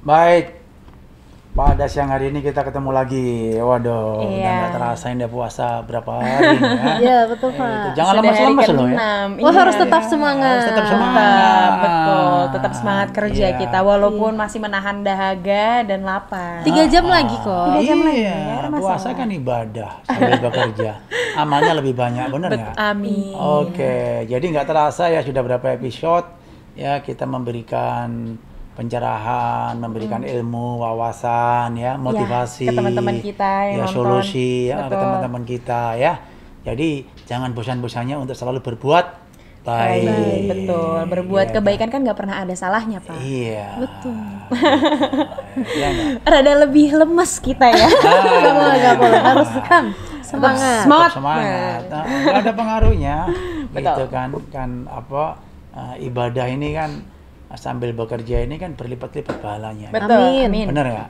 Baik. Pada siang hari ini kita ketemu lagi. Waduh, iya. udah nggak terasa ini puasa berapa hari ya. Iya, betul, eh, Pak. Eh, Jangan lemas-lemas loh ya. Wah, oh, harus iya, tetap iya. semangat. Harus tetap semangat. Betul, tetap semangat iya. kerja iya. kita walaupun iya. masih menahan dahaga dan lapar. Tiga jam ah, lagi kok. Tiga jam iya. lagi. Ya, puasa kan ibadah sambil bekerja. Amalnya lebih banyak, benar ya? Amin. Oke, okay. jadi nggak terasa ya sudah berapa episode ya kita memberikan pencerahan, memberikan hmm. ilmu, wawasan, ya, ya motivasi, ya, ke teman-teman kita, ya, nonton. solusi ya, ke teman-teman kita, ya. Jadi jangan bosan-bosannya untuk selalu berbuat baik. baik betul. Berbuat ya, kebaikan kan nggak pernah ada salahnya, Pak. Iya. Betul. Ya Rada lebih lemes kita ya. Enggak ah, boleh, boleh. Iya, iya. Harus kan semangat. Semangat. Semangat. Nah, ada pengaruhnya. Betul. Gitu kan kan apa uh, ibadah ini kan sambil bekerja ini kan berlipat-lipat pahalanya. Betul. Amin. Benar nggak?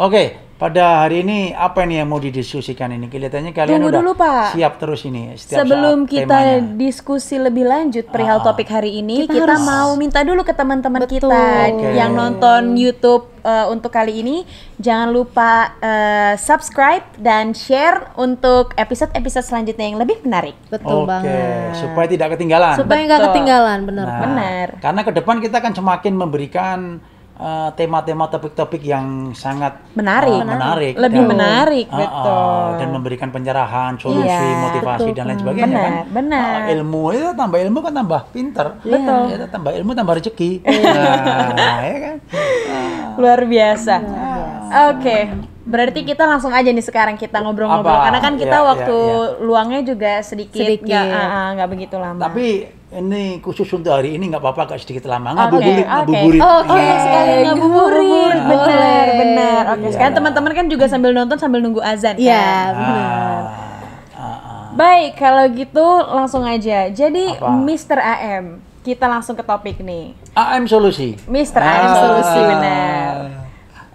Oke, pada hari ini apa ini yang mau didiskusikan ini? Kelihatannya kalian Tunggu udah dulu, Pak. siap terus ini. Setiap Sebelum saat kita temanya. diskusi lebih lanjut perihal uh, topik hari ini, kita, kita harus... mau minta dulu ke teman-teman kita okay. yang nonton YouTube uh, untuk kali ini. Jangan lupa uh, subscribe dan share untuk episode-episode selanjutnya yang lebih menarik. Betul okay. banget. Supaya tidak ketinggalan. Supaya nggak ketinggalan, benar. Nah, benar. Karena ke depan kita akan semakin memberikan Eh, tema-tema uh, topik-topik yang sangat menarik, uh, menarik, lebih dan, gitu. menarik, uh, betul. dan memberikan pencerahan, solusi, yeah, motivasi betul. dan lain sebagainya benar, kan. Benar. Uh, ilmu itu ya, tambah ilmu kan tambah pinter, betul. Ya, tambah ilmu tambah rezeki. Iya. nah, ya kan. Uh, Luar biasa. Iya. Oke. Okay. Berarti kita langsung aja nih sekarang kita ngobrol-ngobrol karena kan kita ya, waktu ya, ya. luangnya juga sedikit, sedikit. nggak uh, begitu lama. Tapi ini khusus untuk hari ini nggak apa-apa agak sedikit lama ngabuburit okay, ngabuburit okay. oke okay, sekali ngabuburit benar benar oke okay, iya. sekarang teman-teman kan juga sambil nonton sambil nunggu azan ya iya kan? benar ah, ah, ah. baik kalau gitu langsung aja jadi apa? Mr. AM kita langsung ke topik nih AM solusi Mr. AM ah. solusi benar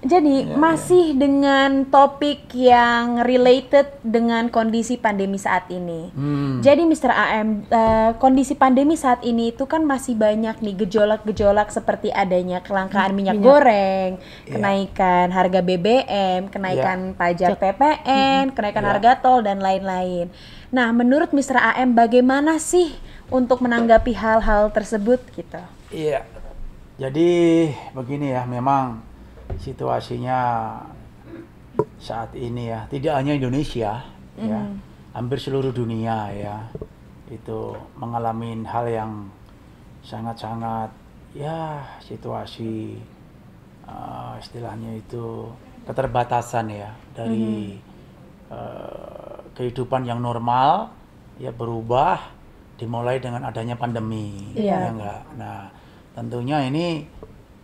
jadi ya, masih ya. dengan topik yang related dengan kondisi pandemi saat ini. Hmm. Jadi Mr. AM, uh, eh, kondisi pandemi saat ini itu kan masih banyak nih gejolak-gejolak seperti adanya kelangkaan hmm, minyak, minyak. goreng, ya. kenaikan harga BBM, kenaikan ya. pajak PPN, hmm. kenaikan ya. harga tol dan lain-lain. Nah, menurut Mr. AM bagaimana sih untuk menanggapi hal-hal tersebut gitu? Iya. Jadi begini ya, memang situasinya saat ini ya tidak hanya Indonesia mm. ya mm-hmm. hampir seluruh dunia ya itu mengalami hal yang sangat-sangat ya situasi uh, istilahnya itu keterbatasan ya dari mm. uh, kehidupan yang normal ya berubah dimulai dengan adanya pandemi yeah. ya enggak nah tentunya ini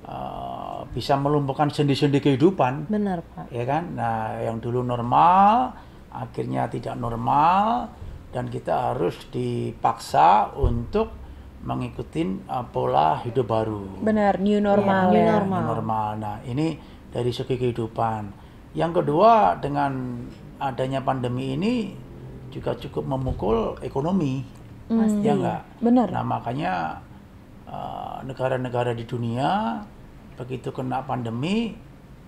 Eh, bisa melumpuhkan sendi-sendi kehidupan. Benar pak. Ya kan. Nah yang dulu normal akhirnya tidak normal dan kita harus dipaksa untuk mengikuti uh, pola hidup baru. Benar new normal. Ya, ya, new, normal. new normal. Nah ini dari segi kehidupan. Yang kedua dengan adanya pandemi ini juga cukup memukul ekonomi, Pasti. Hmm. ya nggak? Benar. Nah makanya eh, negara-negara uh, negara -negara di dunia begitu kena pandemi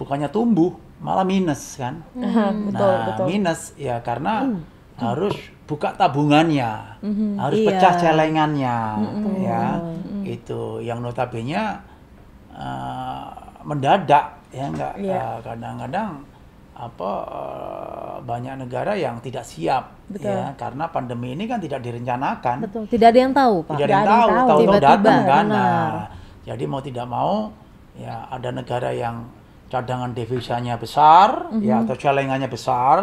bukannya tumbuh malah minus kan hmm, nah betul, betul. minus ya karena hmm. harus buka tabungannya hmm, harus iya. pecah celengannya hmm, hmm ya hmm. itu yang notabene uh, mendadak ya enggak iya. eh, kadang-kadang apa uh, banyak negara yang tidak siap Betul. ya karena pandemi ini kan tidak direncanakan. Betul. Tidak ada yang tahu, Pak. Tidak, tidak ada yang tahu, tahu-tahu datang kan. Nah, jadi mau tidak mau ya ada negara yang cadangan devisanya besar mm -hmm. ya mhm. atau celengannya besar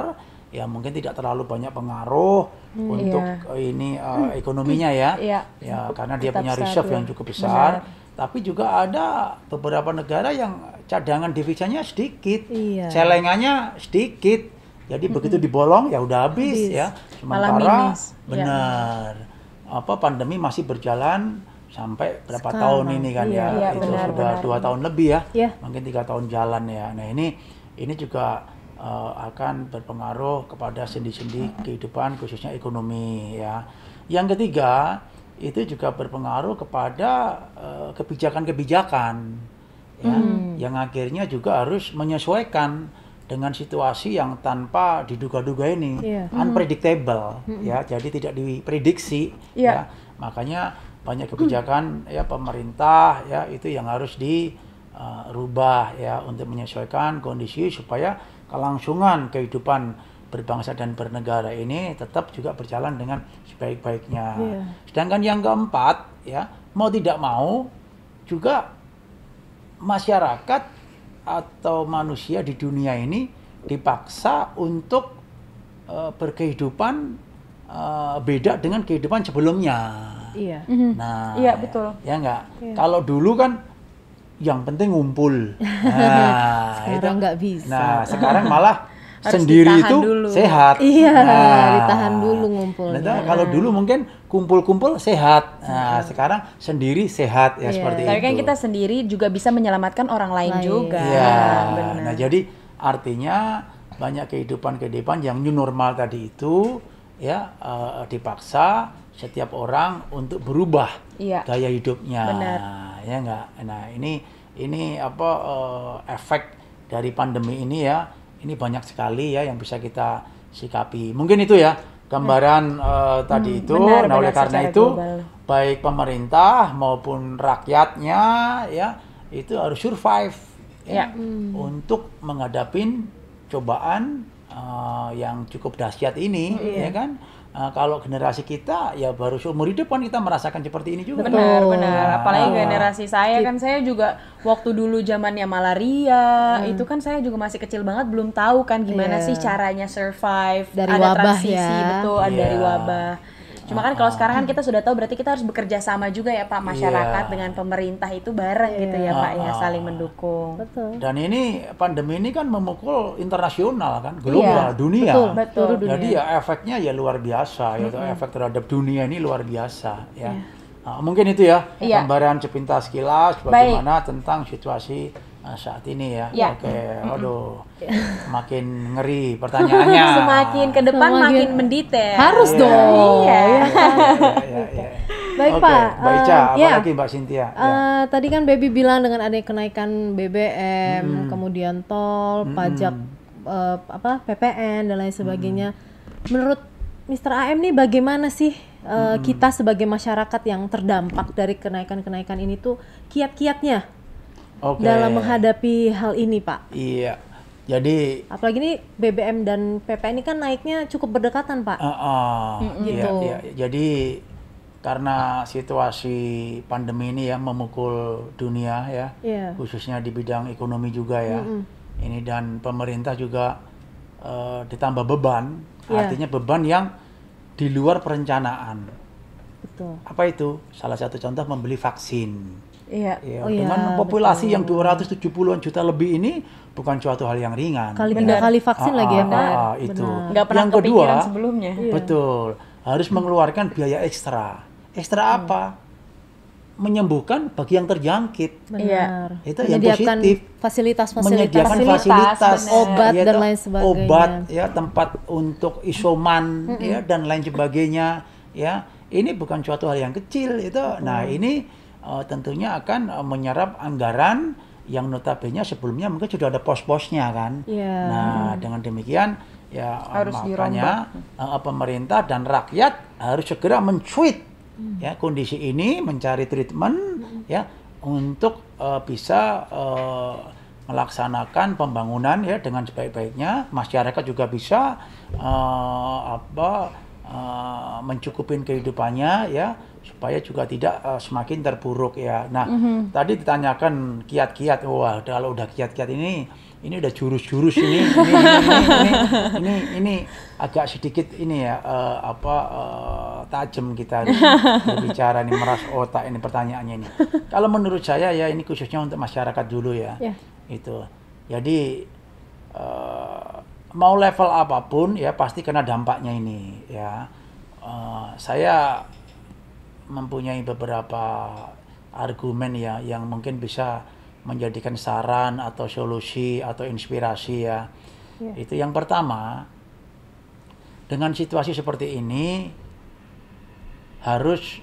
ya mungkin tidak terlalu banyak pengaruh mm, untuk yeah. ini uh, ekonominya ya yeah. ya karena dia punya reserve yang cukup besar, besar tapi juga ada beberapa negara yang cadangan devisanya sedikit yeah. celengannya sedikit jadi mm -hmm. begitu mhm. dibolong ya udah habis, habis. ya sementara iya. benar yeah. apa pandemi masih berjalan sampai berapa Sekarang. tahun ini kan iya, ya iya, itu benar, sudah benar. dua tahun lebih ya iya. mungkin tiga tahun jalan ya nah ini ini juga uh, akan berpengaruh kepada sendi-sendi kehidupan khususnya ekonomi ya yang ketiga itu juga berpengaruh kepada eh, kebijakan-kebijakan uh, ya hmm. yang akhirnya juga harus menyesuaikan dengan situasi yang tanpa diduga-duga ini yeah. unpredictable -hmm. ya jadi tidak diprediksi yeah. ya makanya banyak kebijakan ya pemerintah ya itu yang harus dirubah eh, ya untuk menyesuaikan kondisi supaya kelangsungan kehidupan berbangsa dan bernegara ini tetap juga berjalan dengan sebaik-baiknya. Yeah. Sedangkan yang keempat ya mau tidak mau juga masyarakat atau manusia di dunia ini dipaksa untuk uh, berkehidupan uh, beda dengan kehidupan sebelumnya. Iya. Mhm. Nah, iya betul. Ya enggak. Iya. Kalau dulu kan yang penting ngumpul. Nah, sekarang enggak bisa. Nah, sekarang malah sendiri itu dulu. sehat. Iya, nah, ditahan dulu ngumpulnya. Nah, kalau dulu mungkin kumpul-kumpul sehat. Nah, mhm. sekarang sendiri sehat ya iya. seperti Tapi kan itu. Tapi kan kita sendiri juga bisa menyelamatkan orang lain, iya. nah, juga. Iya. Benar. Nah, jadi artinya banyak kehidupan-kehidupan yang new normal tadi itu ya uh, dipaksa setiap orang untuk berubah iya. gaya hidupnya Benar. ya enggak nah ini ini apa uh, efek dari pandemi ini ya ini banyak sekali ya yang bisa kita sikapi mungkin itu ya gambaran hmm. uh, tadi hmm, itu benar, nah oleh karena itu global. baik pemerintah maupun rakyatnya ya itu harus survive ya, ya. Hmm. untuk menghadapi cobaan uh, yang cukup dahsyat ini hmm, ya iya. kan Uh, kalau generasi kita ya baru seumur hidup kan kita merasakan seperti ini juga. Benar, oh. benar. Nah, Apalagi nah. generasi saya kan saya juga waktu dulu zamannya malaria, hmm. itu kan saya juga masih kecil banget belum tahu kan gimana yeah. sih caranya survive, dari ada wabah transisi, ya. betul, yeah. dari iya. wabah. Cuma kan kalau sekarang kan ah. kita sudah tahu berarti kita harus bekerja sama juga ya Pak iya. masyarakat yeah. dengan pemerintah itu bareng yeah. gitu ya Pak ya ah, saling ah. mendukung. Betul. Dan ini pandemi ini kan memukul internasional kan, global, yeah. dunia. Betul, betul. Dunia. Jadi ya efeknya ya luar biasa ya mm -hmm. efek terhadap dunia ini luar biasa ya. Yeah. Nah, mungkin itu ya, ya. gambaran cepintas kilas bagaimana Baik. tentang situasi Nah, saat ini ya, ya. oke, aduh, ya. makin ngeri pertanyaannya. Semakin ke depan Semakin. makin mendetail. Harus yeah. dong. Iya. iya, iya, iya. Eh, ya, ya, Baik okay. Pak. Baik Ca, uh, eh, apalagi Mbak Sintia? Uh, yeah. Tadi kan Baby bilang dengan adanya kenaikan BBM, hmm. kemudian tol, hmm. pajak, uh, apa PPN dan lain sebagainya. Hmm. Menurut Mr. AM nih bagaimana sih kita sebagai masyarakat yang terdampak dari kenaikan-kenaikan ini tuh kiat-kiatnya okay. dalam menghadapi hal ini, Pak? Iya. Jadi apalagi ini BBM dan PPN ini kan naiknya cukup berdekatan, Pak. Uh, uh, Gitu. Iya, iya. Jadi karena situasi pandemi ini yang memukul dunia ya, yeah. khususnya di bidang ekonomi juga ya. Mm -mm. Ini dan pemerintah juga uh, ditambah beban, yeah. artinya beban yang di luar perencanaan. Betul. Apa itu? Salah satu contoh membeli vaksin. Iya. Ya, oh, iya, dengan iya, populasi betul. yang 270-an juta lebih ini bukan suatu hal yang ringan. Kali ya. kali vaksin ah, lagi ya, Mbak. Ah, ah, ah, itu. Nggak pernah yang kedua, sebelumnya. Iya. Betul. Harus hmm. mengeluarkan biaya ekstra. Ekstra hmm. apa? menyembuhkan bagi yang terjangkit. Iya. Itu yang positif. Fasilitas-fasilitas, menyediakan fasilitas, fasilitas bener. obat ya, dan lain sebagainya. Obat ya, tempat untuk isoman mm ya dan lain sebagainya ya. Ini bukan suatu hal yang kecil itu. Mm. Nah, ini uh, tentunya akan uh, menyerap anggaran yang notabene sebelumnya mungkin sudah ada pos-posnya kan. Yeah. Nah, dengan demikian ya harus makanya uh, pemerintah dan rakyat harus segera mencuit hmm. ya kondisi ini mencari treatment hmm. ya untuk uh, bisa uh, melaksanakan pembangunan ya dengan sebaik-baiknya masyarakat juga bisa uh, apa uh, mencukupin kehidupannya ya supaya juga tidak uh, semakin terburuk ya. Nah, mm -hmm. tadi ditanyakan kiat-kiat. Wah, oh, kalau udah kiat-kiat ini ini udah jurus-jurus ini ini ini, ini ini ini ini agak sedikit ini ya uh, apa uh, tajam kita berbicara nih meras otak ini pertanyaannya ini. Kalau menurut saya ya ini khususnya untuk masyarakat dulu ya. Yeah. Itu. Jadi uh, mau level apapun ya pasti kena dampaknya ini ya. Uh, saya mempunyai beberapa argumen ya yang mungkin bisa menjadikan saran atau solusi atau inspirasi ya. Yeah. Itu yang pertama dengan situasi seperti ini harus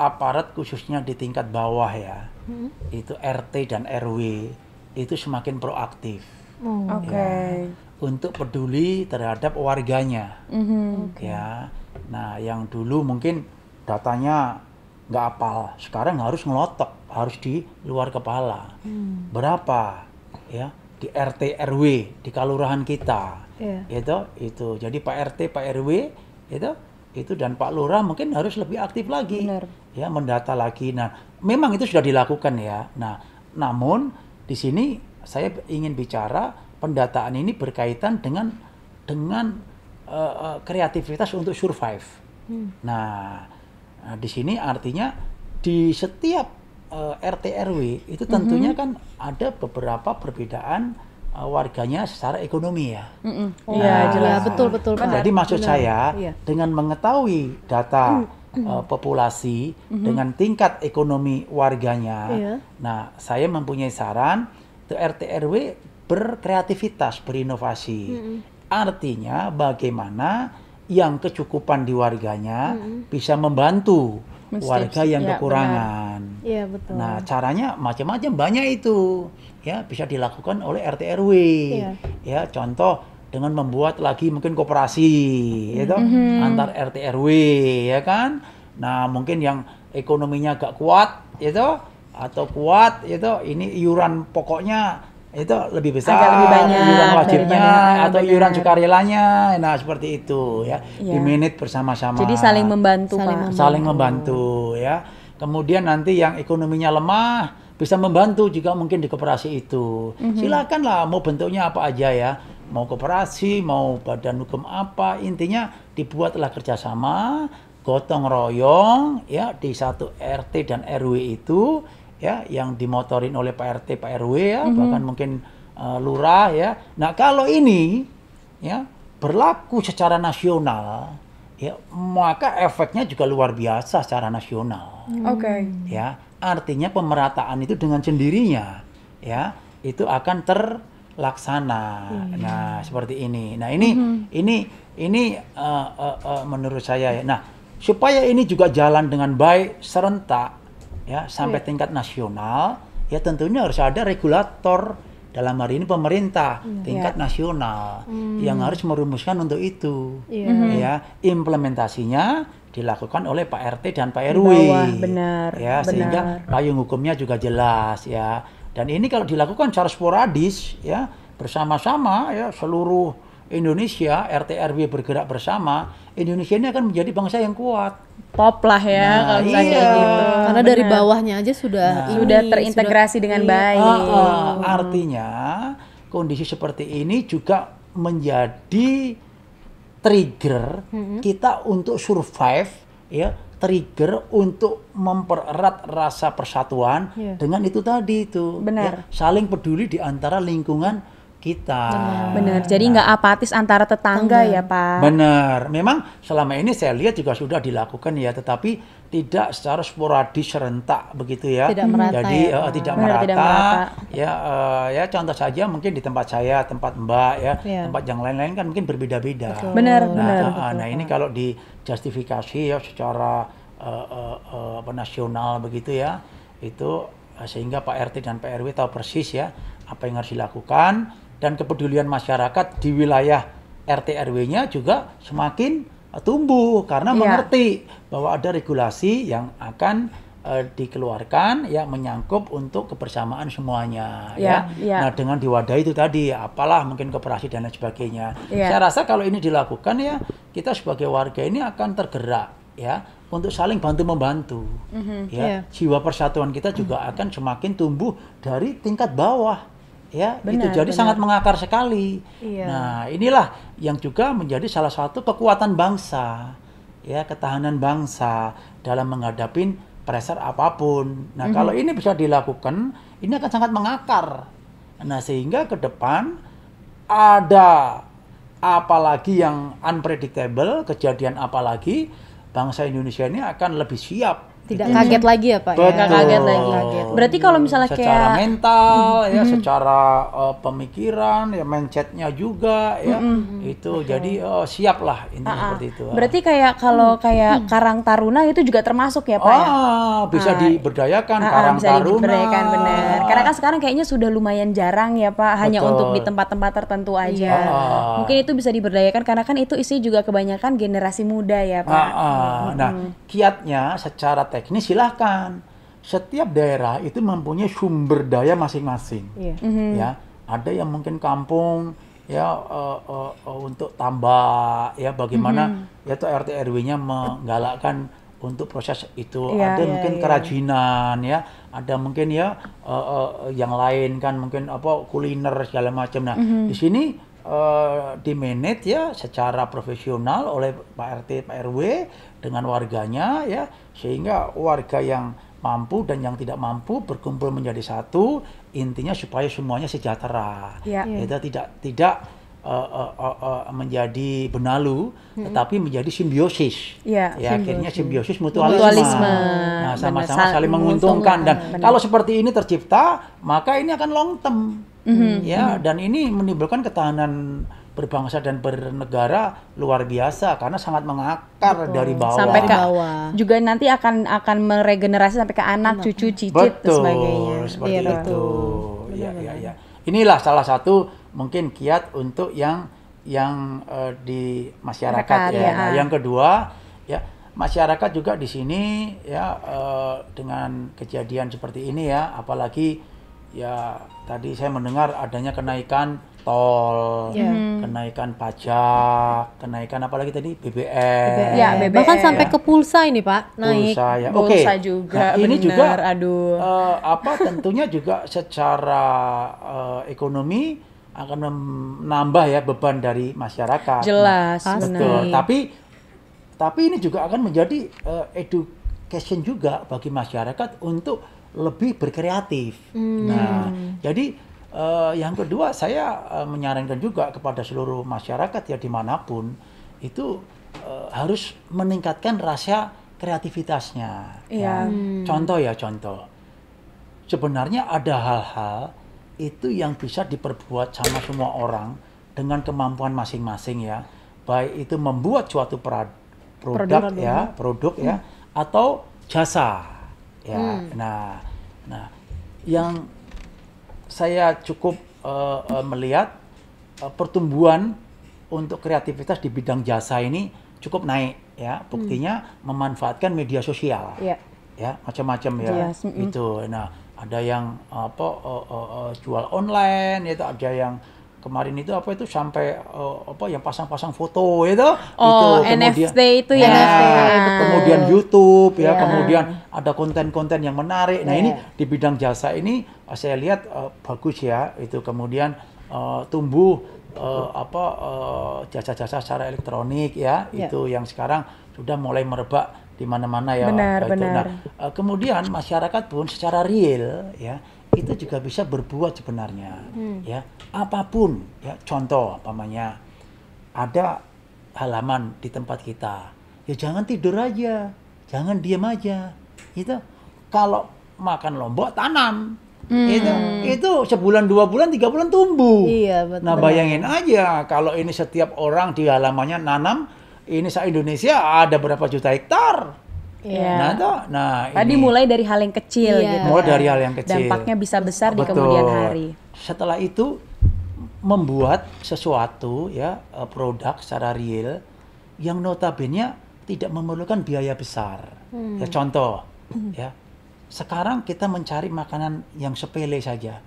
aparat khususnya di tingkat bawah ya. hmm. Itu RT dan RW itu semakin proaktif Oh. Oke. Okay. Ya, untuk peduli terhadap warganya. Mm-hmm. Ya. Nah, yang dulu mungkin datanya nggak apal, sekarang harus ngelotok, harus di luar kepala. Mm. Berapa? Ya, di RT RW, di kalurahan kita. Yeah. Itu itu. Jadi Pak RT, Pak RW itu itu dan Pak Lurah mungkin harus lebih aktif lagi. Benar. Ya, mendata lagi. Nah, memang itu sudah dilakukan ya. Nah, namun di sini saya ingin bicara pendataan ini berkaitan dengan dengan uh, kreativitas untuk survive. Hmm. Nah, eh, di sini artinya di setiap uh, RT RW itu hmm. tentunya -hmm. kan ada beberapa perbedaan uh, warganya secara ekonomi ya. Iya -hmm. oh, nah, jelas betul betul. Kan, jadi maksud benar. saya ya. dengan mengetahui data -hmm. uh, populasi -hmm. dengan tingkat ekonomi warganya, yeah. nah saya mempunyai saran RT RW berkreativitas, berinovasi. Hmm. Artinya bagaimana yang kecukupan di warganya hmm. bisa membantu Mestis. warga yang ya, kekurangan. Iya betul. Nah caranya macam-macam banyak itu ya bisa dilakukan oleh RT RW. Ya. ya contoh dengan membuat lagi mungkin kooperasi, gitu ya hmm. antar RT RW ya kan. Nah mungkin yang ekonominya agak kuat, ya atau kuat itu ini iuran pokoknya itu lebih besar Agak lebih banyak iuran wajibnya atau iuran sukarelanya nah seperti itu ya, ya. di iya. minute bersama-sama jadi saling membantu saling membantu. saling membantu ya kemudian nanti yang ekonominya lemah bisa membantu juga mungkin di koperasi itu mm -hmm. silakanlah mau bentuknya apa aja ya mau koperasi mau badan hukum apa intinya dibuatlah kerjasama gotong royong ya di satu RT dan RW itu ya yang dimotorin oleh Pak RT, Pak RW ya, mm-hmm. bahkan mungkin uh, lurah ya. Nah, kalau ini ya berlaku secara nasional ya maka efeknya juga luar biasa secara nasional. Hmm. Oke. Okay. Ya, artinya pemerataan itu dengan sendirinya ya itu akan terlaksana. Hmm. Nah, seperti ini. Nah, ini hmm. ini ini uh, uh, uh, menurut saya ya. Nah, supaya ini juga jalan dengan baik serentak ya sampai iya. tingkat nasional ya tentunya harus ada regulator dalam hari ini pemerintah yeah. Iya. tingkat nasional mm. yang harus merumuskan untuk itu yeah. ya hmm. implementasinya dilakukan oleh Pak RT dan Pak RW benar ya benar. sehingga payung hukumnya juga jelas ya dan ini kalau dilakukan secara sporadis ya bersama-sama ya seluruh Indonesia, RT RW bergerak bersama, Indonesia ini akan menjadi bangsa yang kuat. Pop lah ya nah, kalau iya, gitu. Karena bener. dari bawahnya aja sudah nah, ini, sudah terintegrasi sudah, dengan iya. baik. Uh, Artinya kondisi seperti ini juga menjadi trigger hmm. kita untuk survive ya trigger untuk mempererat rasa persatuan yeah. dengan itu tadi itu ya. Benar. Ya, saling peduli di antara lingkungan kita. Benar. Nah. Jadi nggak nah, apatis antara tetangga Tengah. ya Pak. Benar. Memang selama ini saya lihat juga sudah dilakukan ya, tetapi tidak secara sporadis serentak begitu ya. Tidak merata. Jadi ya, uh, tidak, Benar, merata, tidak merata. Ya, uh, ya contoh saja mungkin di tempat saya, tempat Mbak ya, ya. tempat yang lain-lain kan mungkin berbeda-beda. Benar. Nah, benar, nah, eh, betul, nah ini kalau dijustifikasi ya secara uh, uh, uh, apa, nasional begitu ya, itu sehingga Pak RT dan Pak RW tahu persis ya apa yang harus dilakukan dan kepedulian masyarakat di wilayah RT RW-nya juga semakin eh, tumbuh karena yeah. mengerti bahwa ada regulasi yang akan uh, dikeluarkan ya menyangkup untuk kebersamaan semuanya yeah, ya. Yeah. Nah, dengan diwadahi itu tadi apalah mungkin koperasi dan lain sebagainya. Yeah. Saya rasa kalau ini dilakukan ya kita sebagai warga ini akan tergerak ya untuk saling bantu membantu. Mm -hmm, ya. Yeah. Jiwa persatuan kita juga mm -hmm. akan semakin tumbuh dari tingkat bawah ya benar, itu jadi benar. sangat mengakar sekali. Iya. Nah, inilah yang juga menjadi salah satu kekuatan bangsa ya ketahanan bangsa dalam menghadapi pressure apapun. Nah, mm -hmm. kalau ini bisa dilakukan, ini akan sangat mengakar. Nah, sehingga ke depan ada apalagi yang unpredictable, kejadian apalagi bangsa Indonesia ini akan lebih siap tidak hmm. kaget lagi ya pak ya? Betul. ya kaget lagi berarti kalau misalnya secara kayak ya, secara mental hmm. ya secara uh, pemikiran ya mindsetnya juga ya hmm. itu okay. jadi uh, eh, siap lah ini ah, seperti itu berarti kayak kalau mm. kayak mm. karang taruna itu juga termasuk ya pak ya? ah, ya bisa ah. diberdayakan ah, karang bisa taruna diberdayakan benar karena kan sekarang kayaknya sudah lumayan jarang ya pak hanya Betul. untuk di tempat-tempat tertentu iya. aja ah. mungkin itu bisa diberdayakan karena kan itu isi juga kebanyakan generasi muda ya pak ah, ah. nah kiatnya secara teknis silahkan. Setiap daerah itu mempunyai sumber daya masing-masing. Yeah. Mm -hmm. Ya, mhm. ada yang mungkin kampung ya uh, uh, uh, untuk tambah ya bagaimana mm -hmm. ya itu RT RW-nya menggalakkan untuk proses itu yeah, ada yeah, mungkin yeah. kerajinan ya ada mungkin ya uh, uh, yang lain kan mungkin apa kuliner segala macam nah mm -hmm. di sini uh, di manage ya secara profesional oleh Pak RT Pak RW dengan warganya ya sehingga warga yang mampu dan yang tidak mampu berkumpul menjadi satu intinya supaya semuanya sejahtera ya. Iya. kita tidak tidak uh, uh, uh, uh, menjadi benalu hmm. tetapi menjadi simbiosis ya, ya simbiosis. akhirnya simbiosis hmm. mutualisme, mutualisme. nah sama-sama saling menguntungkan dan benar. kalau seperti ini tercipta maka ini akan long term mm -hmm. ya mm -hmm. dan ini menimbulkan ketahanan berbangsa dan bernegara luar biasa karena sangat mengakar Betul. dari bawah sampai ke bawah juga nanti akan akan meregenerasi sampai ke anak, anak. cucu cicit Betul, dan sebagainya seperti iya, Betul. itu iya, benar, ya benar. ya ya inilah salah satu mungkin kiat untuk yang yang uh, di masyarakat Mereka, ya. ya nah, iya. yang kedua ya masyarakat juga di sini ya uh, dengan kejadian seperti ini ya apalagi ya tadi saya mendengar adanya kenaikan tol, yeah. Mm-hmm. kenaikan pajak, kenaikan apalagi tadi BBM. Ya, BBM. Bahkan sampai ya. ke pulsa ini, Pak, naik. Pulsa ya. Oke. Okay. juga. Nah, ini bener, juga aduh. Uh, apa tentunya juga secara uh, ekonomi akan menambah ya beban dari masyarakat. Jelas, nah, betul. Tapi tapi ini juga akan menjadi uh, education juga bagi masyarakat untuk lebih berkreatif. Hmm. Nah, jadi Uh, yang kedua saya uh, menyarankan juga kepada seluruh masyarakat ya dimanapun itu uh, harus meningkatkan rasa kreativitasnya. Yeah. Ya. Hmm. Contoh ya contoh. Sebenarnya ada hal-hal itu yang bisa diperbuat sama semua orang dengan kemampuan masing-masing ya. Baik itu membuat suatu produk, produk ya, produk ya, hmm. ya atau jasa. Ya. Hmm. Nah, nah yang saya cukup uh, uh, melihat uh, pertumbuhan untuk kreativitas di bidang jasa ini cukup naik ya buktinya hmm. memanfaatkan media sosial yeah. ya macam-macam ya yes. itu nah ada yang apa uh, uh, uh, jual online itu ada yang kemarin itu apa itu sampai uh, apa yang pasang-pasang foto itu ya oh, itu kemudian NFT itu ya, ya kemudian YouTube ya, ya kemudian ada konten-konten yang menarik nah ya. ini iya. di bidang jasa ini eh, saya lihat uh, bagus ya itu kemudian uh, tumbuh uh, apa uh, jasa-jasa secara elektronik ya, ya itu yang sekarang sudah mulai merebak di mana-mana ya benar, nah, benar. Nah, kemudian masyarakat pun secara real ya kita juga bisa berbuat sebenarnya hmm. ya apapun ya contoh pamannya ada halaman di tempat kita ya jangan tidur aja jangan diam aja itu kalau makan lombok tanam Hmm. Itu itu sebulan dua bulan tiga bulan tumbuh. Iya betul. Nah bayangin aja kalau ini setiap orang di halamannya nanam ini se Indonesia ada berapa juta hektar. Yeah. Nah, toh, iya. nah tadi ini. mulai dari hal yang kecil yeah. gitu. Mulai oh, kan. dari hal yang kecil. Dampaknya bisa besar Betul. di kemudian hari. Setelah itu membuat sesuatu ya eh, produk secara real yang notabene tidak memerlukan biaya besar. Hmm. Ya contoh ya. Sekarang kita mencari makanan yang sepele saja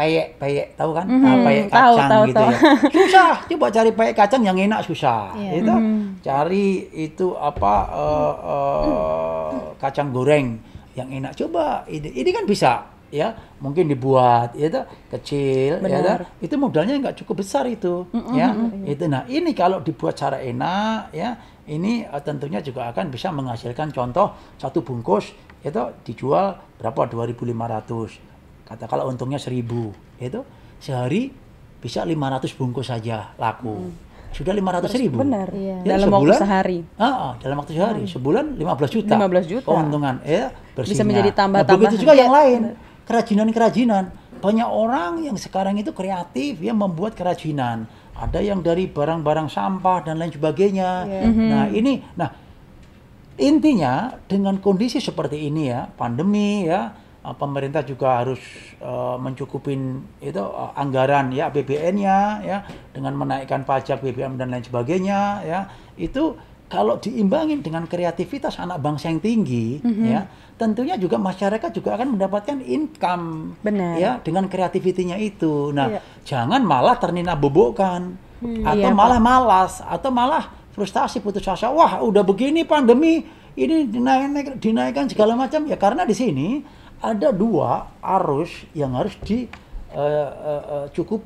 peyek peyek tahu kan mm-hmm. nah, peyek kacang tau, tau, gitu ya susah coba cari peyek kacang yang enak susah yeah. itu mm-hmm. cari itu apa uh, uh, kacang goreng yang enak coba ini ini kan bisa ya mungkin dibuat itu ya kecil ya Benar. ya itu modalnya nggak cukup besar itu mm-hmm. ya mhm. itu nah ini kalau dibuat cara enak ya ini uh, tentunya juga akan bisa menghasilkan contoh satu bungkus itu ya dijual berapa 2500 katakanlah untungnya seribu itu sehari bisa lima ratus bungkus saja laku hmm. sudah ratus ribu benar iya. dalam sebulan, waktu sehari ah, ah, dalam waktu sehari hmm. sebulan 15 juta 15 juta keuntungan ya bersihnya. bisa menjadi tambah tambah nah, begitu juga yang lain kerajinan-kerajinan banyak orang yang sekarang itu kreatif yang membuat kerajinan ada yang dari barang-barang sampah dan lain sebagainya yeah. mm -hmm. nah mhm. ini nah intinya dengan kondisi seperti ini ya pandemi ya Eh, pemerintah juga harus uh, mencukupin itu eh, anggaran ya APBN-nya ya dengan menaikkan pajak BBM dan lain sebagainya ya itu kalau diimbangin dengan kreativitas anak bangsa yang tinggi mm-hmm. ya tentunya juga masyarakat juga akan mendapatkan income Bener. ya dengan kreativitinya itu nah iya. jangan malah ternina bobokan hmm, atau iya, malah malas atau malah frustasi putus asa wah udah begini pandemi ini dinaik, dinaikkan segala macam ya karena di sini ada dua arus yang harus dicukupi,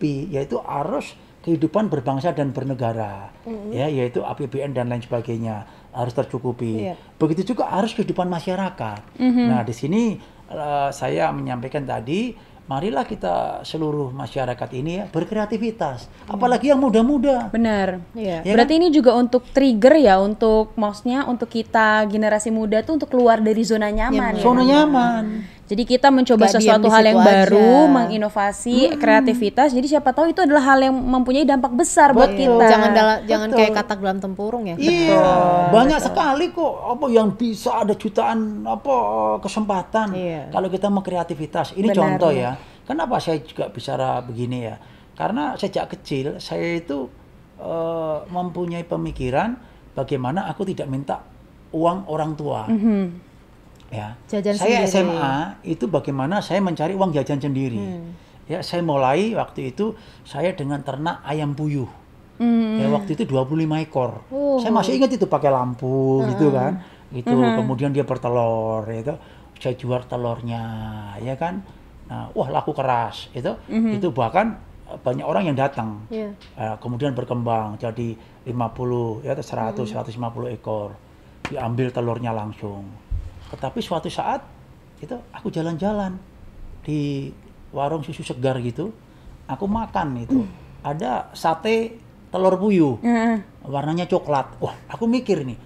eh, eh, eh, uh, uh, uh, yaitu arus kehidupan berbangsa dan bernegara, mm-hmm. ya, yaitu APBN dan lain sebagainya harus tercukupi. Yeah. Begitu juga arus kehidupan masyarakat. Mm-hmm. Nah, di sini uh, saya menyampaikan tadi, marilah kita seluruh masyarakat ini ya, berkreativitas, mm. apalagi yang muda-muda. Benar. Yeah. Ya kan? Berarti kan? ini juga untuk trigger ya, untuk maksudnya untuk kita generasi muda tuh untuk keluar dari zona nyaman. Yeah, ya. Zona nyaman. Jadi kita mencoba Kayak sesuatu hal yang baru, menginovasi, hmm. kreativitas. Jadi siapa tahu itu adalah hal yang mempunyai dampak besar Betul. buat kita. Jangan dalam, jangan Betul. kayak katak dalam tempurung ya. Iya. Betul. Banyak Betul. sekali kok apa yang bisa ada jutaan apa eh, kesempatan iya. kalau kita mau kreativitas. Ini Benar. contoh ya. Kenapa saya juga bicara begini ya? Karena sejak kecil saya itu uh, mempunyai pemikiran bagaimana aku tidak minta uang orang tua. Mm -hmm ya jajan saya sendiri. SMA itu bagaimana saya mencari uang jajan sendiri hmm. ya saya mulai waktu itu saya dengan ternak ayam puyuh hmm. ya waktu itu 25 ekor uh. saya masih ingat itu pakai lampu uh. gitu kan itu uh kemudian dia bertelur itu ya saya jual telurnya ya kan nah wah laku keras itu ya uh hmm. itu bahkan eh, banyak orang yang datang yeah. Iya. uh, kemudian berkembang jadi 50 ya 100 uh -huh. 150 ekor diambil telurnya langsung tetapi suatu saat itu aku jalan-jalan di warung susu segar gitu, aku makan itu. Mm. Ada sate telur puyuh, mm. warnanya coklat. Wah, aku mikir nih,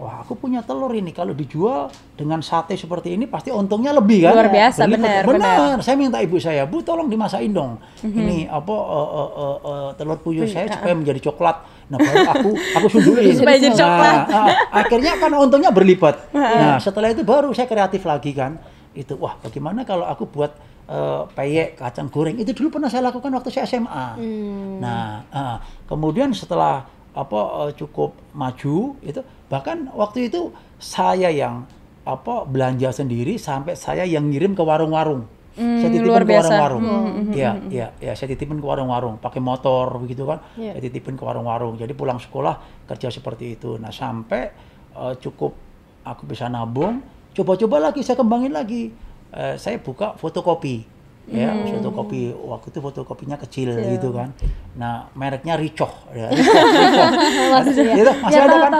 wah aku punya telur ini kalau dijual dengan sate seperti ini pasti untungnya lebih kan luar biasa benar benar saya minta ibu saya bu tolong dimasakin dong mm-hmm. ini hmm. apa uh, uh, uh, uh, telur puyuh saya supaya menjadi coklat Nah, baru aku aku sunduin. Supaya jadi coklat. Nah, nah, akhirnya kan untungnya berlipat. Ah. Nah, setelah itu baru saya kreatif lagi kan. Itu wah, bagaimana kalau aku buat uh, peyek kacang goreng itu dulu pernah saya lakukan waktu saya SMA. Hmm. Nah, uh, kemudian setelah apa uh, cukup maju itu bahkan waktu itu saya yang apa belanja sendiri sampai saya yang ngirim ke warung-warung. Mm, saya titipin ke warung-warung. Iya, -warung. mm, iya, mm, ya, ya, saya titipin ke warung-warung, pakai motor begitu kan. Yeah. Saya titipin ke warung-warung. Jadi pulang sekolah kerja seperti itu. Nah, sampai uh, cukup aku bisa nabung, coba-coba lagi saya kembangin lagi. Uh, saya buka fotokopi. Ya, fotokopi waktu itu fotokopinya kecil yeah. gitu kan. Nah, mereknya Ricoh ya. Ricoh, Ricoh. masih, ya. Itu, masih ya, ada kan?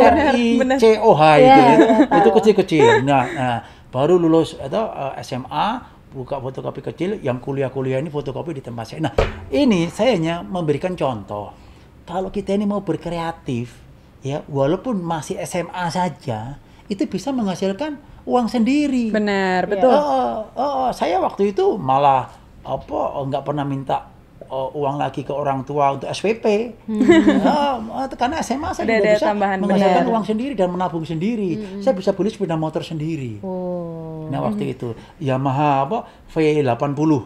ya, R I C O H gitu kan. itu. Ya, itu kecil-kecil. Nah, nah, baru lulus atau uh, eh, SMA buka fotokopi kecil, yang kuliah-kuliah ini fotokopi di tempat saya. Nah, ini saya hanya memberikan contoh. Kalau kita ini mau berkreatif, ya walaupun masih SMA saja, itu bisa menghasilkan uang sendiri. Benar, ya, betul. Oh, oh, oh, saya waktu itu malah apa nggak pernah minta uh, uang lagi ke orang tua untuk SPP. Hmm. Uh, karena SMA saya Udah juga bisa menghasilkan uang sendiri dan menabung sendiri. Hmm. Saya bisa beli sepeda motor sendiri. Oh. Nah waktu hmm. itu Yamaha apa V80. Nah,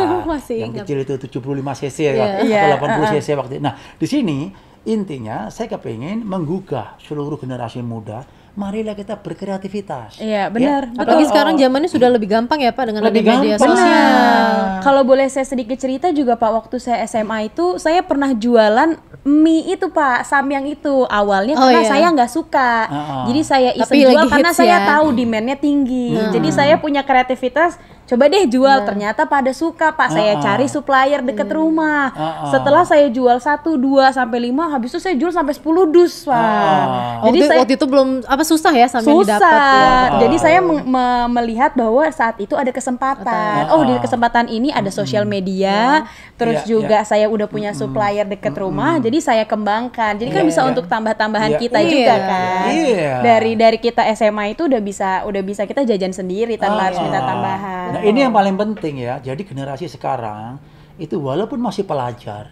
Masih yang kecil itu 75 cc yeah. ya, iya, atau yeah. Iya. 80 cc ah. waktu itu. Nah di sini intinya saya kepengen menggugah seluruh generasi muda marilah kita berkreativitas. Iya, benar. Ya? Apalagi sekarang oh, oh. zamannya sudah lebih gampang ya Pak dengan lebih media gampang. sosial. Benar. Kalau boleh saya sedikit cerita juga Pak, waktu saya SMA itu saya pernah jualan mie itu Pak, samyang itu. Awalnya oh, karena iya. saya nggak suka. Uh -uh. Jadi saya iseng jual karena saya tahu ya. tahu demandnya tinggi. Hmm. Jadi saya punya kreativitas coba deh jual nah. ternyata pada suka pak uh -uh. saya cari supplier deket hmm. rumah uh -uh. setelah saya jual satu dua sampai lima habis itu saya jual sampai sepuluh dus pak uh -uh. jadi waktu, saya, waktu itu belum apa susah ya sampai susah. didapat. Wow. Jadi saya me melihat bahwa saat itu ada kesempatan. Oh, di oh. kesempatan ini ada sosial media, hmm. terus yeah, juga yeah. saya udah punya supplier dekat rumah, jadi saya kembangkan. Jadi yeah, kan iya, bisa yeah. untuk tambah-tambahan yeah. kita yeah. juga kan. Yeah. Dari dari kita SMA itu udah bisa udah bisa kita jajan sendiri tanpa oh, harus minta ah. tambahan. Nah, ini yang paling penting ya. Jadi generasi sekarang itu walaupun masih pelajar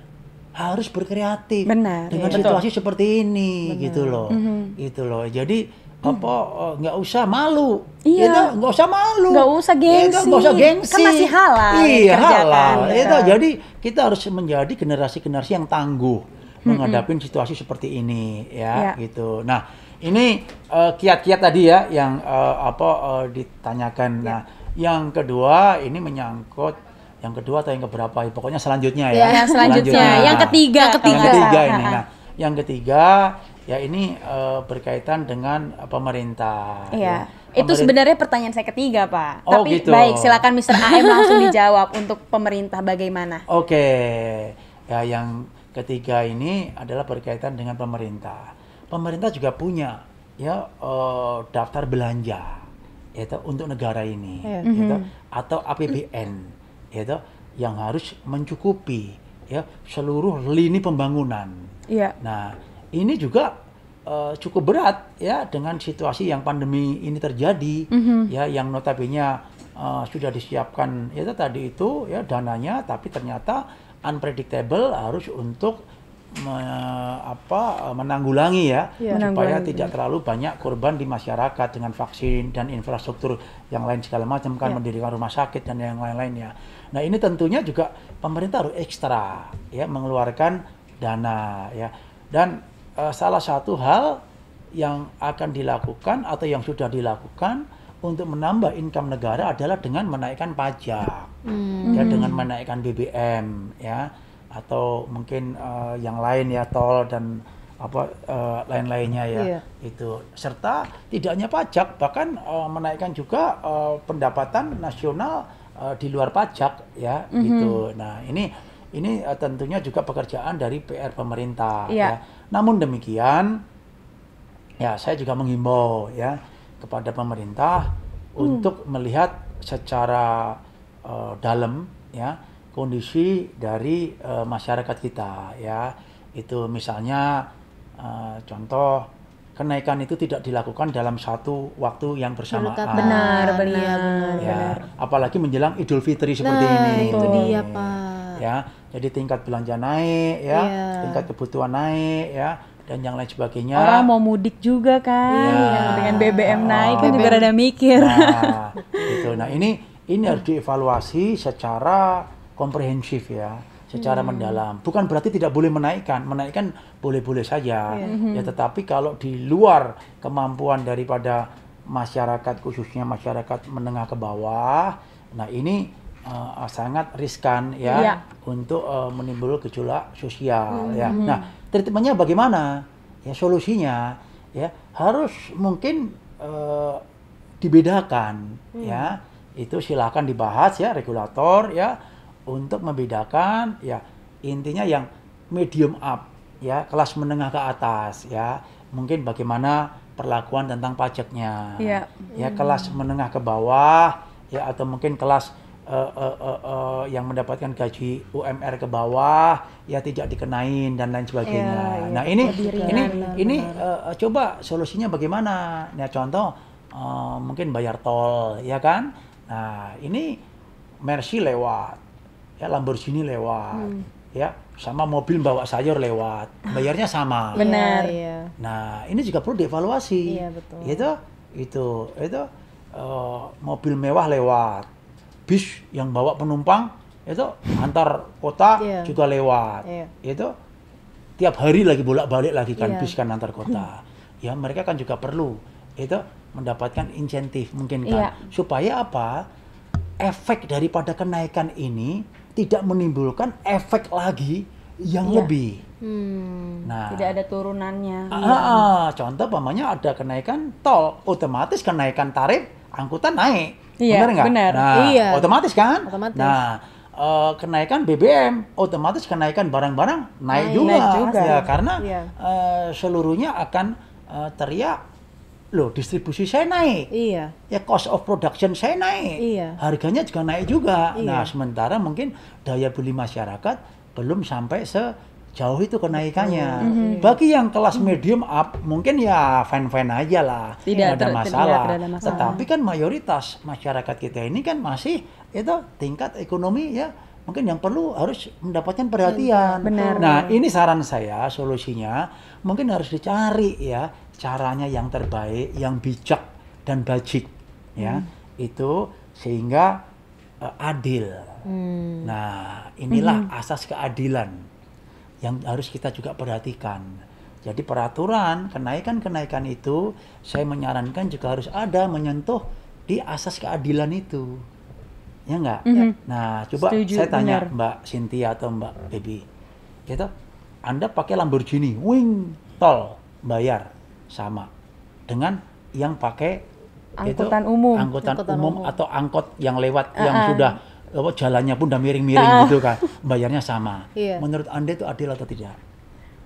harus berkreatif Benar, dengan iya. situasi Betul. seperti ini Benar. gitu loh mm -hmm. gitu loh jadi apa eh, nggak hmm. usah malu iya ya nggak usah malu nggak usah ya gengsi nggak usah kan gengsi kan masih halal iya halal itu ya jadi kita harus menjadi generasi generasi yang tangguh hmm, menghadapi situasi seperti ini ya, ya. gitu nah ini eh, kiat-kiat uh, tadi ya yang uh, apa uh, ditanyakan ya. nah yang kedua ini menyangkut yang kedua atau yang keberapa pokoknya selanjutnya ya, ya yang selanjutnya, selanjutnya. yang nah, ketiga yang ketiga, yang ketiga ini nah yang ketiga ya ini uh, berkaitan dengan eh, pemerintah iya. ya. Pemerin... Itu sebenarnya pertanyaan saya ketiga, Pak. Oh, Tapi gitu. baik, silakan Mr. AM langsung dijawab untuk pemerintah bagaimana. Oke. Okay. Ya, yang ketiga ini adalah berkaitan dengan pemerintah. Pemerintah juga punya ya uh, daftar belanja yaitu untuk negara ini mm -hmm. atau APBN. Itu yang harus mencukupi ya seluruh lini pembangunan. Iya. Nah, ini juga uh, cukup berat ya dengan situasi yang pandemi ini terjadi mm-hmm. ya yang notabene uh, eh, sudah disiapkan ya tadi itu ya dananya tapi ternyata unpredictable harus untuk me, apa eh, menanggulangi ya, ya menanggulangi. supaya tidak terlalu banyak korban di masyarakat dengan vaksin dan infrastruktur yang lain segala macam kan ya. mendirikan rumah sakit dan yang lain-lainnya. Nah ini tentunya juga pemerintah harus ekstra ya mengeluarkan dana ya. Dan e, salah satu hal yang akan dilakukan atau yang sudah dilakukan untuk menambah income negara adalah dengan menaikkan pajak hmm. ya dengan hmm. menaikkan BBM ya atau mungkin uh, yang lain ya tol dan apa uh, lain-lainnya ya yeah. itu serta tidak hanya pajak bahkan uh, menaikkan juga uh, pendapatan nasional uh, di luar pajak ya mm-hmm. gitu. Nah, ini ini uh, tentunya juga pekerjaan dari PR pemerintah yeah. ya. Namun demikian ya saya juga menghimbau ya kepada pemerintah mm. untuk melihat secara uh, dalam ya kondisi dari uh, masyarakat kita ya. Itu misalnya uh, contoh kenaikan itu tidak dilakukan dalam satu waktu yang bersamaan. Benar, ah, benar, iya, benar. Ya, apalagi menjelang Idul Fitri seperti nah, ini. itu dia, Pak. Ya, jadi tingkat belanja naik ya, ya, tingkat kebutuhan naik ya dan yang lain sebagainya. Orang mau mudik juga kan, ya. dengan BBM ah, naik kan BBM. juga ada mikir. Nah, gitu. Nah ini ini harus dievaluasi secara komprehensif ya secara hmm. mendalam. Bukan berarti tidak boleh menaikkan, menaikkan boleh-boleh saja. Yeah. Ya hmm. tetapi kalau di luar kemampuan daripada masyarakat khususnya masyarakat menengah ke bawah, nah ini uh, sangat riskan ya yeah. untuk uh, eh, menimbulkan gejolak sosial hmm. ya. Hmm. Nah, treatmentnya bagaimana? Ya solusinya ya harus mungkin uh, dibedakan hmm. ya. Itu silahkan dibahas ya regulator ya untuk membedakan ya intinya yang medium up ya kelas menengah ke atas ya mungkin bagaimana perlakuan tentang pajaknya ya, ya hmm. kelas menengah ke bawah ya atau mungkin kelas uh, uh, uh, uh, yang mendapatkan gaji UMR ke bawah ya tidak dikenain dan lain sebagainya ya, ya, nah ini ini ini uh, coba solusinya bagaimana ya contoh uh, mungkin bayar tol ya kan nah ini Mercy lewat ya Lamborghini lewat hmm. ya sama mobil bawa sayur lewat bayarnya sama benar ya, nah ini juga perlu dievaluasi iya, betul. Gitu? itu itu itu uh, eh, mobil mewah lewat bis yang bawa penumpang itu antar kota yeah. juga lewat yeah. itu tiap hari lagi bolak-balik lagi kan yeah. bis kan antar kota hmm. ya mereka kan juga perlu itu mendapatkan insentif mungkin kan yeah. supaya apa efek daripada kenaikan ini tidak menimbulkan efek lagi yang iya. lebih. Hmm, nah, tidak ada turunannya. Ah, ah, ah, contoh pamannya ada kenaikan tol, otomatis kenaikan tarif angkutan naik. Iya, benar nggak? Benar. Nah, iya. otomatis kan? Otomatis. Nah, uh, kenaikan BBM, otomatis kenaikan barang-barang naik, naik juga, naik juga. Ya, karena iya. uh, seluruhnya akan uh, teriak loh distribusi saya naik. Iya. Ya cost of production saya naik. Iya. Harganya juga naik juga. Iya. Nah, sementara mungkin daya beli masyarakat belum sampai sejauh itu kenaikannya. Mm -hmm. Bagi yang kelas medium up mungkin ya fan-fan aja lah, tidak ada tidak ada masalah. Tetapi kan mayoritas masyarakat kita ini kan masih itu tingkat ekonomi ya mungkin yang perlu harus mendapatkan perhatian. Benar. Nah ini saran saya solusinya mungkin harus dicari ya caranya yang terbaik, yang bijak dan bajik, ya hmm. itu sehingga uh, adil. Hmm. Nah inilah hmm. asas keadilan yang harus kita juga perhatikan. Jadi peraturan kenaikan-kenaikan itu saya menyarankan juga harus ada menyentuh di asas keadilan itu. Ya enggak? -hmm. Nah, coba Setuju, saya tanya benar. Mbak Cynthia atau Mbak Baby. Gitu. Anda pakai Lamborghini, wing tol bayar sama dengan yang pakai angkutan itu, umum angkutan, angkutan umum, umum atau angkot yang lewat uh-uh. yang ah. sudah oh, jalannya pun udah miring-miring uh-uh. gitu kan bayarnya sama yeah. menurut anda itu adil atau tidak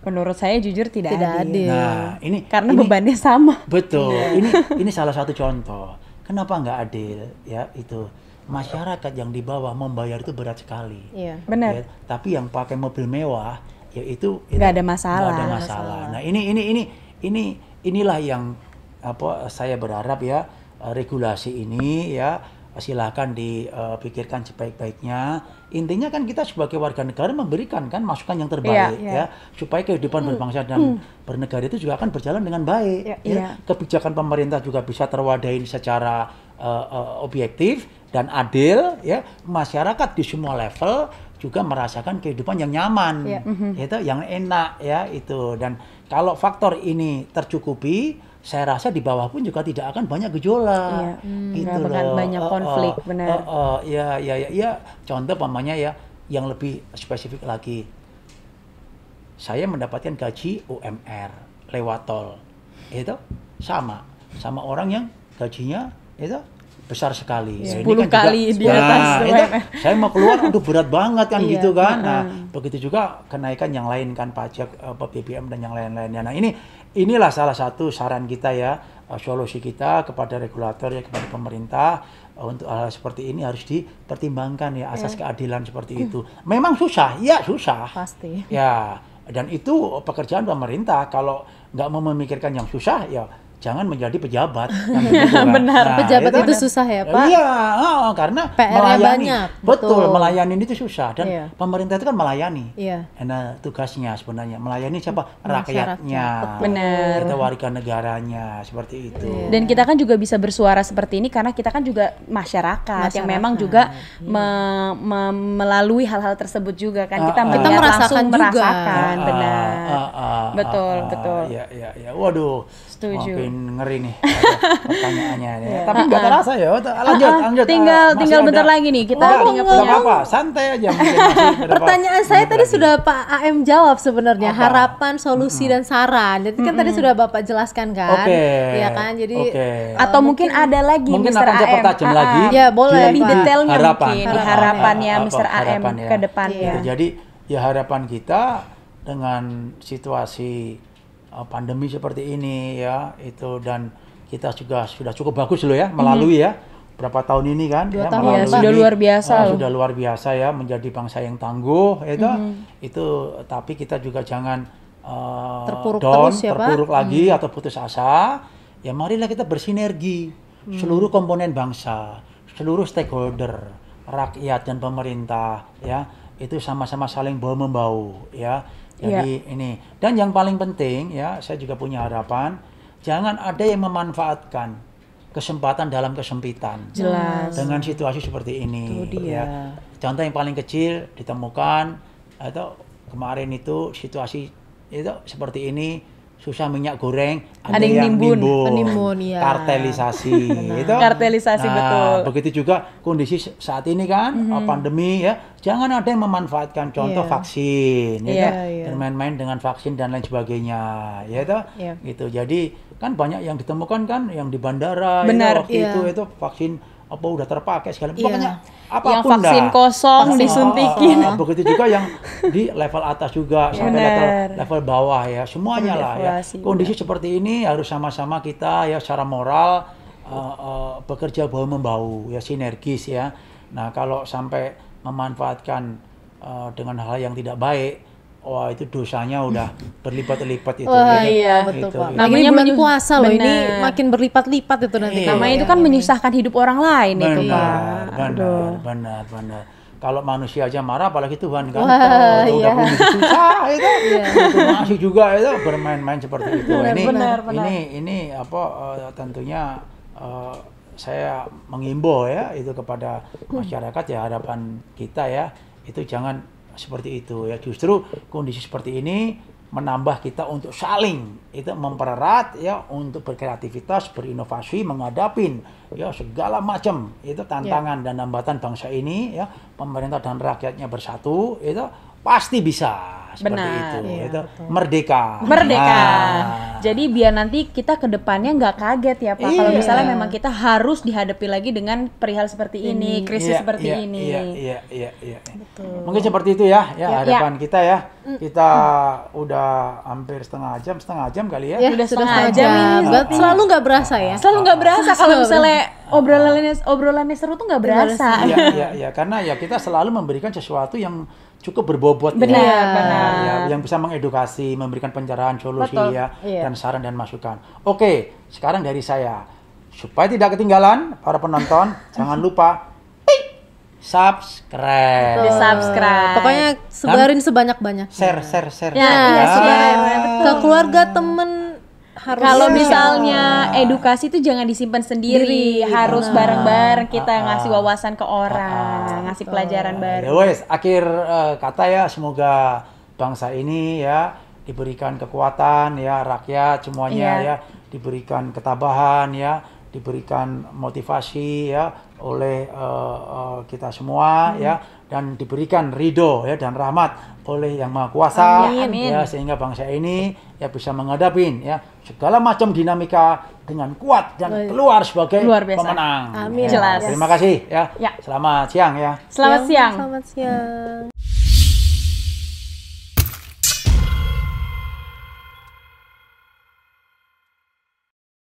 menurut saya jujur tidak, tidak adil. adil nah ini karena ini, bebannya sama betul iya. ini ini salah satu contoh kenapa nggak adil ya itu masyarakat yang di bawah membayar itu berat sekali. Iya, benar. Ya, tapi yang pakai mobil mewah yaitu nggak ada masalah. Nggak ada masalah. Nah ini ini ini ini inilah yang apa saya berharap ya eh, regulasi ini ya silahkan dipikirkan sebaik-baiknya. Intinya kan kita sebagai warga negara memberikan kan masukan yang terbaik yeah, yeah. ya iya. supaya kehidupan mm. berbangsa dan mm. bernegara itu juga akan berjalan dengan baik. Yeah, ya. Iya. Kebijakan pemerintah juga bisa terwadai secara uh, uh, objektif dan adil ya masyarakat di semua level juga merasakan kehidupan yang nyaman, yeah. mm itu yang enak ya itu. Dan kalau faktor ini tercukupi, saya rasa di bawah pun juga tidak akan banyak gejolak, yeah. Gitu hmm, gitu loh. Akan banyak konflik, uh, uh, benar. Uh, uh, ya, ya, ya, ya. Contoh pamannya ya, yang lebih spesifik lagi, saya mendapatkan gaji UMR lewat tol, itu sama, sama orang yang gajinya itu besar sekali. Ya, ini kan kali juga, di nah, atas. Nah, itu, saya mau keluar untuk berat banget kan iya, gitu kan. Nah, begitu juga kenaikan yang lain kan pajak apa BBM dan yang lain-lainnya. Nah, ini inilah salah satu saran kita ya, eh, solusi kita kepada regulator ya kepada pemerintah eh, untuk hal seperti ini harus dipertimbangkan ya asas yeah. keadilan seperti itu. Memang susah, ya susah. Pasti. Ya, dan itu pekerjaan pemerintah kalau nggak mau memikirkan yang susah ya jangan menjadi pejabat. Kan? Benar, nah, pejabat itu, kan, susah ya iya, Pak. Iya, oh, karena PR melayani. Banyak, betul. betul, melayani itu susah dan iya. pemerintah itu kan melayani. Iya. Karena eh, tugasnya sebenarnya melayani siapa? Hmm, Rakyatnya. Benar. Kita warga negaranya seperti itu. Iya. Dan kita kan juga bisa bersuara seperti ini karena kita kan juga masyarakat, masyarakat. yang memang hmm, juga iya. me me melalui hal-hal tersebut juga kan. Kita, uh, uh, kita merasakan juga. merasakan, uh, benar. Uh, uh, betul, uh, uh, betul. Iya, iya, iya. Waduh. Setuju. Makin makin ngeri nih pertanyaannya. ya. Tapi nggak uh -uh. terasa ya. Ah, lanjut, lanjut. Tinggal uh, tinggal ada. bentar lagi nih kita oh, nggak apa-apa, santai aja. Pertanyaan saya tadi lagi. sudah Pak AM jawab sebenarnya harapan, solusi hmm. dan saran. Jadi kan hmm. tadi sudah Bapak jelaskan kan. Oke. Okay. Iya kan? Jadi okay. Eh, atau mungkin, mungkin ada lagi mungkin Mr. akan saya AM. lagi. Ya, boleh. Lebih detailnya harapan. mungkin ya. harapannya Mr. AM ya. ke depannya. Gitu. Jadi ya harapan kita dengan situasi Eh, pandemi seperti ini ya itu dan kita juga sudah cukup bagus loh ya melalui mm -hmm. ya berapa tahun ini kan ya, tahun melalui, ya, sudah luar biasa uh, sudah luar biasa ya menjadi bangsa yang tangguh itu mm -hmm. itu tapi kita juga jangan uh, terpuruk down terus ya, terpuruk Pak? lagi mm -hmm. atau putus asa ya marilah kita bersinergi mm -hmm. seluruh komponen bangsa seluruh stakeholder rakyat dan pemerintah ya itu sama-sama saling bau membau ya jadi yeah. ini. Dan yang paling penting ya, saya juga punya harapan, jangan ada yang memanfaatkan kesempatan dalam kesempitan. Jelas. Dengan situasi seperti ini dia. ya. Contoh yang paling kecil ditemukan atau kemarin itu situasi itu seperti ini susah minyak goreng, ada, ada yang, yang nimbun, nimbun, nimbun ya. kartelisasi, nah, itu kartelisasi nah, betul. Begitu juga kondisi saat ini kan mm -hmm. pandemi ya, jangan ada yang memanfaatkan contoh yeah. vaksin, yeah, ya, bermain main yeah. dengan vaksin dan lain sebagainya, ya itu, yeah. Iya. gitu. Jadi kan banyak yang ditemukan kan, yang di bandara, ya, Benar, ya, waktu yeah. itu itu vaksin apa udah terpakai segala macam. Yeah. Pokoknya apapun yang vaksin dah. kosong vaksin disuntikin. oh, begitu juga yang di level atas juga Bener. sampai level level bawah ya. Semuanya lah ya. Kondisi seperti ini harus sama-sama kita ya secara moral uh, uh, bekerja bahu membahu ya sinergis ya. Nah, kalau sampai memanfaatkan uh, dengan hal yang tidak baik Wah itu dosanya udah berlipat-lipat itu. Wah oh, iya betul Pak. Namanya bulan loh ini makin berlipat-lipat itu nanti. Iya, Namanya itu iya, kan iya. menyusahkan hidup orang lain benar, itu Pak. Benar, Aduh. benar, benar. Kalau manusia aja marah apalagi Tuhan kan. Wah, Tuh, iya. Udah susah itu. Ya kan? Iya. itu masih juga itu ya kan? bermain-main seperti itu. ini benar, benar. ini ini apa uh, tentunya uh, saya mengimbau ya itu kepada masyarakat ya harapan kita ya itu jangan seperti itu ya justru kondisi seperti ini menambah kita untuk saling itu mempererat ya untuk berkreativitas berinovasi menghadapi ya segala macam itu tantangan yeah. dan hambatan bangsa ini ya pemerintah dan rakyatnya bersatu itu pasti bisa seperti Benar. itu. Iya, itu betul. merdeka. Merdeka. Ah. Jadi biar nanti kita ke depannya nggak kaget ya Pak. Iya. Kalau misalnya memang kita harus dihadapi lagi dengan perihal seperti ini, ini krisis iya, seperti iya, ini. Iya, iya, iya, iya. Betul. Mungkin seperti itu ya, ya, ya hadapan iya. ya. kita ya. Mm. Kita hmm. udah hampir setengah jam, setengah jam kali ya. ya sudah setengah, setengah jam. jam. Berarti iya. selalu nggak berasa ya. Selalu nggak berasa kalau misalnya obrolannya obrolannya seru tuh nggak iya, berasa. Iya, iya, iya. Karena ya kita selalu memberikan sesuatu yang cukup berbobot. Benar, ya. benar. Iya. Iya, yang bisa mengedukasi, memberikan pencerahan, solusi ya iya. dan saran dan masukan. Oke, sekarang dari saya supaya tidak ketinggalan para penonton, jangan lupa subscribe. subscribe. Pokoknya sebarin sebanyak-banyak. Share, share, share. Ya, ya. Iya, ke keluarga, temen kalau ya. misalnya edukasi itu jangan disimpan sendiri, Diri. harus bareng-bareng kita ah, ah. ngasih wawasan ke orang, ah, ngasih pelajaran baru. Ya wes, akhir uh, kata ya semoga bangsa ini ya diberikan kekuatan ya rakyat semuanya yeah. ya diberikan ketabahan ya diberikan motivasi ya oleh uh, uh, kita semua hmm. ya dan diberikan ridho ya dan rahmat oleh yang maha kuasa Amin. ya sehingga bangsa ini ya bisa menghadapi ya segala macam dinamika dengan kuat dan keluar sebagai Luar pemenang. Amin. Ya. Jelas. Terima kasih ya. ya. Selamat siang ya. Selamat ya, siang. Selamat siang.